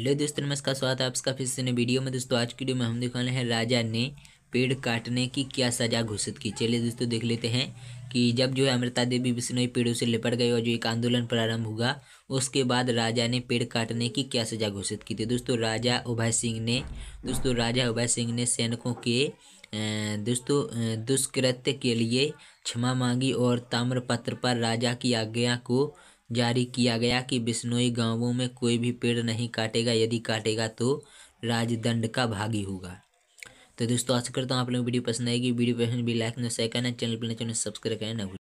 hello दोस्तों नमस्कार स्वागत है आपका फिर से वीडियो में दोस्तों आज की वीडियो में हम दिखाने हैं राजा ने पेड़ काटने की क्या सजा घोषित की चलिए दोस्तों देख लेते हैं कि जब जो है अमृता देवी बिश्नोई पेड़ों से लिपट गई और जो एक आंदोलन प्रारंभ हुआ उसके बाद राजा ने पेड़ काटने की क्या सजा घोषित की थी दोस्तों राजा उभय सिंह ने दोस्तों राजा उभय सिंह ने सैनिकों के दोस्तों दुष्कृत्य के लिए क्षमा मांगी और ताम्रपत्र पर राजा की आज्ञा को जारी किया गया कि बिश्नोई गांवों में कोई भी पेड़ नहीं काटेगा यदि काटेगा तो राजदंड का भागी होगा तो दोस्तों आशा करता हूँ आप लोग वीडियो पसंद आएगी वीडियो पसंद भी लाइक न शेयर करना चैनल पर चैनल सब्सक्राइब करना